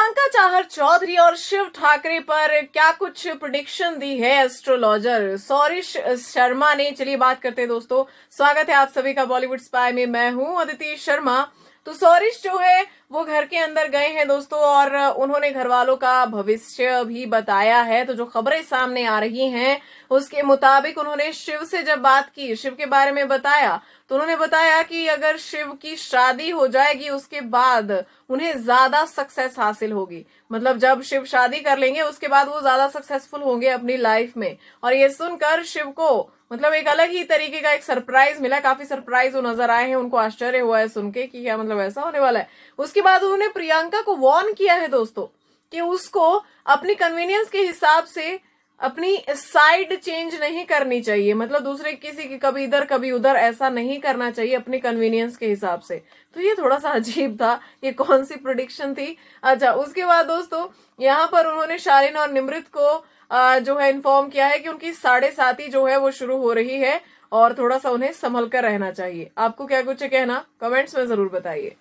प्रियंका चाहर चौधरी और शिव ठाकरे पर क्या कुछ प्रोडिक्शन दी है एस्ट्रोलॉजर सौरिश शर्मा ने चलिए बात करते हैं दोस्तों स्वागत है आप सभी का बॉलीवुड स्पाई में मैं हूं अदिति शर्मा तो सौरिश जो है वो घर के अंदर गए हैं दोस्तों और उन्होंने घर वालों का भविष्य भी बताया है तो जो खबरें सामने आ रही हैं उसके मुताबिक उन्होंने शिव से जब बात की शिव के बारे में बताया तो उन्होंने बताया कि अगर शिव की शादी हो जाएगी उसके बाद उन्हें ज्यादा सक्सेस हासिल होगी मतलब जब शिव शादी कर लेंगे उसके बाद वो ज्यादा सक्सेसफुल होंगे अपनी लाइफ में और ये सुनकर शिव को मतलब एक अलग ही तरीके का एक सरप्राइज मिला काफी सरप्राइज वो नजर आए हैं उनको आश्चर्य हुआ है सुन के कि क्या मतलब ऐसा होने वाला है उसके बाद उन्होंने प्रियंका को वॉर्न किया है दोस्तों कि उसको अपनी कन्वीनियंस के हिसाब से अपनी साइड चेंज नहीं करनी चाहिए मतलब दूसरे किसी की कभी इधर कभी उधर ऐसा नहीं करना चाहिए अपनी कन्वीनियंस के हिसाब से तो ये थोड़ा सा अजीब था ये कौन सी प्रोडिक्शन थी अच्छा उसके बाद दोस्तों यहाँ पर उन्होंने शालिन और निमृत को जो है इन्फॉर्म किया है कि उनकी साढ़े साथी जो है वो शुरू हो रही है और थोड़ा सा उन्हें संभल कर रहना चाहिए आपको क्या कुछ कहना कमेंट्स में जरूर बताइए